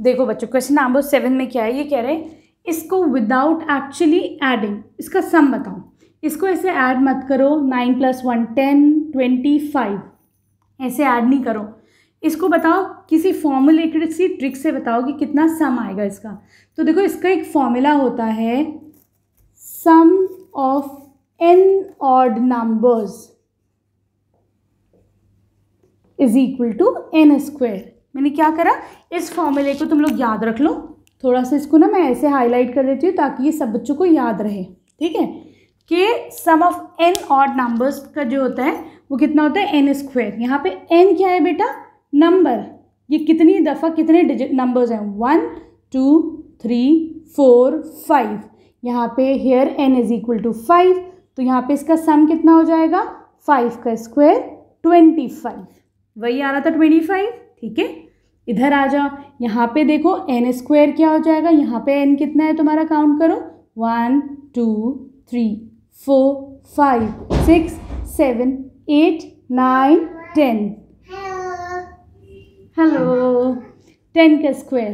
देखो बच्चों question number seven में क्या है ये कह रहे हैं इसको विदाउट एक्चुअली एडिंग इसका सम बताओ इसको ऐसे ऐड मत करो nine plus one ten twenty five ऐसे ऐड नहीं करो इसको बताओ किसी फॉर्मुलेटेड सी ट्रिक से बताओ कि कितना सम आएगा इसका तो देखो इसका एक फॉर्मूला होता है sum of n odd numbers is equal to n square मैंने क्या करा इस फॉर्मूले को तुम लोग याद रख लो थोड़ा सा इसको ना मैं ऐसे हाईलाइट कर देती हूँ ताकि ये सब बच्चों को याद रहे ठीक है कि sum of n odd numbers का जो होता है वो कितना होता है एन स्क्वायर यहाँ पे एन क्या है बेटा नंबर ये कितनी दफ़ा कितने डिजिट नंबर्स हैं one two three four five यहाँ पे here n is equal to five तो यहाँ पे इसका सम कितना हो जाएगा फाइव का स्क्वायर ट्वेंटी फाइव वही आ रहा था ट्वेंटी फाइव ठीक है इधर आ जाओ यहाँ पे देखो एन स्क्वायर क्या हो जाएगा यहाँ पे एन कितना है तुम्हारा काउंट करो one two three four five six seven eight nine ten hello ten का स्क्वायर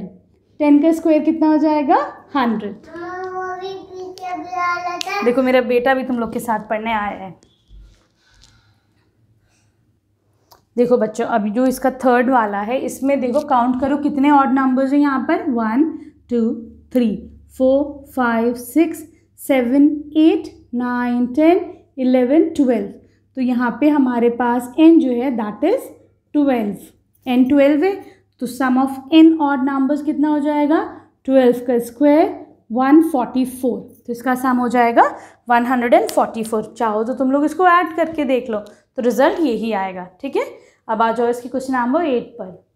टेन का स्क्वायर कितना हो जाएगा हंड्रेड देखो मेरा बेटा भी तुम लोग के साथ पढ़ने आया है देखो बच्चों अब जो इसका थर्ड वाला है इसमें देखो काउंट करो कितने ऑड नंबर्स हैं यहाँ पर one two three four five six seven eight nine ten eleven twelve तो यहाँ पे हमारे पास एन जो है that is twelve n twelve है तो sum of n odd numbers कितना हो जाएगा ट्वेल्व का स्क्वायर वन फोर्टी फोर तो इसका सम हो जाएगा 144 चाहो तो तुम लोग इसको ऐड करके देख लो तो रिज़ल्ट यही आएगा ठीक है अब आ जाओ इसकी क्वेश्चन नंबर एट पर